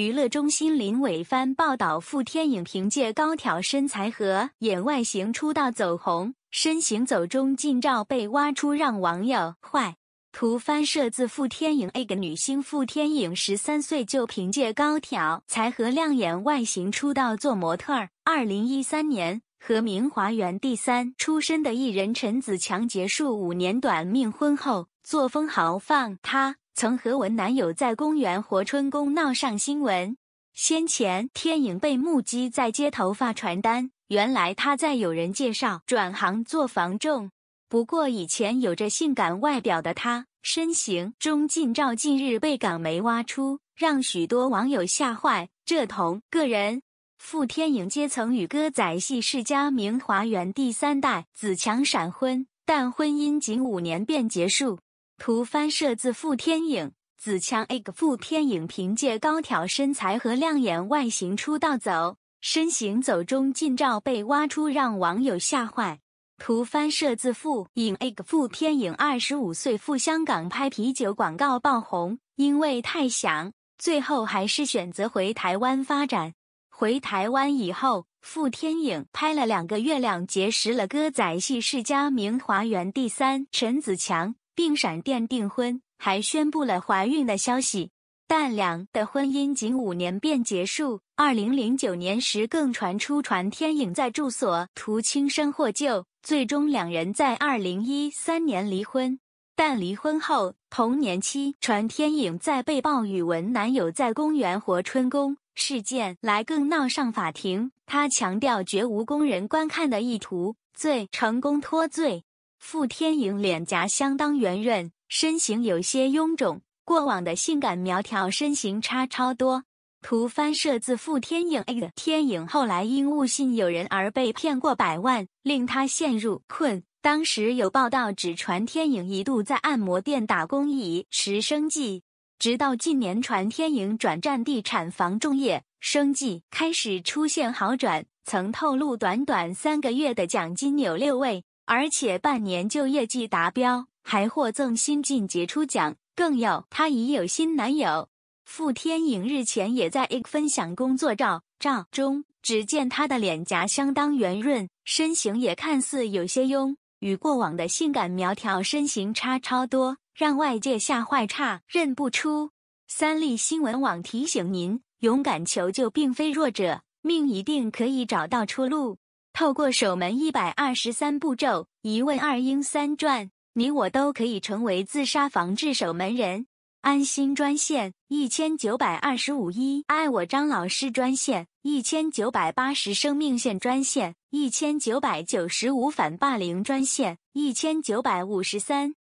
娱乐中心林伟帆报道：傅天颖凭借高挑身材和眼外形出道走红，身形走中近照被挖出，让网友坏。图翻摄自傅天颖。A 个女星傅天颖十三岁就凭借高挑、才和亮眼外形出道做模特儿。二零一三年和明华园第三出身的艺人陈子强结束五年短命婚后，作风豪放。他。曾和文男友在公园活春宫闹上新闻。先前天影被目击在街头发传单，原来他在有人介绍转行做房仲。不过以前有着性感外表的他，身形中近照近日被港媒挖出，让许多网友吓坏。这同个人傅天颖阶层与歌仔戏世家明华园第三代子强闪婚，但婚姻仅五年便结束。图翻摄自付天颖，子强。g g 付天颖凭借高挑身材和亮眼外形出道走，身形走中近照被挖出，让网友吓坏。图翻摄自付颖。egg 付天颖二十五岁赴香港拍啤酒广告爆红，因为太想，最后还是选择回台湾发展。回台湾以后，傅天颖拍了两个月亮，结识了歌仔戏世家名华员第三陈子强。并闪电订婚，还宣布了怀孕的消息，但两的婚姻仅五年便结束。二零零九年时更传出传天影在住所图轻生获救，最终两人在二零一三年离婚。但离婚后同年期传天影在被曝与文男友在公园活春宫事件，来更闹上法庭。他强调绝无工人观看的意图，最成功脱罪。傅天颖脸颊相当圆润，身形有些臃肿。过往的性感苗条身形差超多。图翻摄自傅天颖。A 的天颖后来因误信有人而被骗过百万，令他陷入困。当时有报道指，传天颖一度在按摩店打工以持生计，直到近年传天颖转战地产房种业，生计开始出现好转。曾透露短短三个月的奖金有六位。而且半年就业绩达标，还获赠新晋杰出奖。更有，她已有新男友。傅天颖日前也在 IG 分享工作照，照中只见她的脸颊相当圆润，身形也看似有些臃，与过往的性感苗条身形差超多，让外界吓坏差认不出。三立新闻网提醒您：勇敢求救并非弱者，命一定可以找到出路。透过守门一百二十三步骤，一问二应三转，你我都可以成为自杀防治守门人。安心专线一千九百二十五一，爱我张老师专线一千九百八十，生命线专线一千九百九十五，反霸凌专线一千九百五十三。